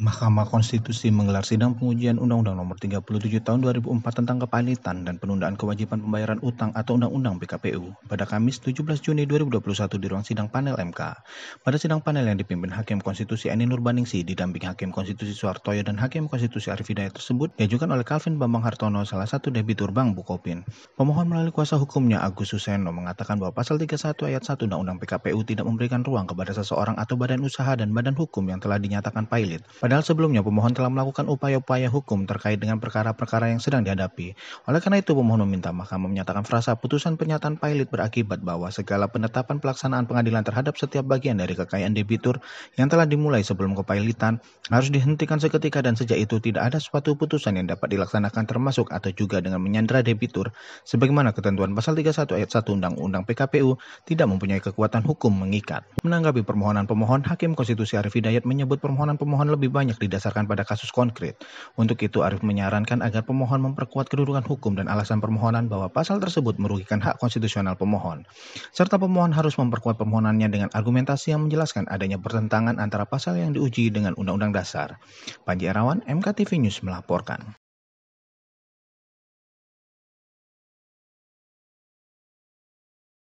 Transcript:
Mahkamah Konstitusi menggelar sidang pengujian Undang-Undang Nomor 37 Tahun 2004 tentang Kepalitan dan Penundaan Kewajiban Pembayaran Utang atau Undang-Undang PKPU pada Kamis 17 Juni 2021 di ruang sidang panel MK. Pada sidang panel yang dipimpin Hakim Konstitusi Eni Nurbaningsi didampingi Hakim Konstitusi Suartoyo dan Hakim Konstitusi Arif Hidayat tersebut diajukan oleh Calvin Bambang Hartono salah satu debitur Bank Bukopin. Pemohon melalui kuasa hukumnya Agus Suseno mengatakan bahwa pasal 31 ayat 1 Undang-Undang PKPU tidak memberikan ruang kepada seseorang atau badan usaha dan badan hukum yang telah dinyatakan pailit Padahal sebelumnya pemohon telah melakukan upaya-upaya hukum terkait dengan perkara-perkara yang sedang dihadapi. Oleh karena itu pemohon meminta Mahkamah menyatakan frasa putusan pernyataan pilot berakibat bahwa segala penetapan pelaksanaan pengadilan terhadap setiap bagian dari kekayaan debitur yang telah dimulai sebelum kepailitan harus dihentikan seketika dan sejak itu tidak ada suatu putusan yang dapat dilaksanakan termasuk atau juga dengan menyandra debitur sebagaimana ketentuan pasal 31 ayat 1 Undang-Undang PKPU tidak mempunyai kekuatan hukum mengikat. Menanggapi permohonan pemohon, Hakim Konstitusi Arif Hidayat menyebut permohonan pemohon lebih banyak didasarkan pada kasus konkret. Untuk itu, Arief menyarankan agar pemohon memperkuat kedudukan hukum dan alasan permohonan bahwa pasal tersebut merugikan hak konstitusional pemohon. Serta pemohon harus memperkuat permohonannya dengan argumentasi yang menjelaskan adanya pertentangan antara pasal yang diuji dengan Undang-Undang Dasar. Panji Erawan, MKTV News melaporkan.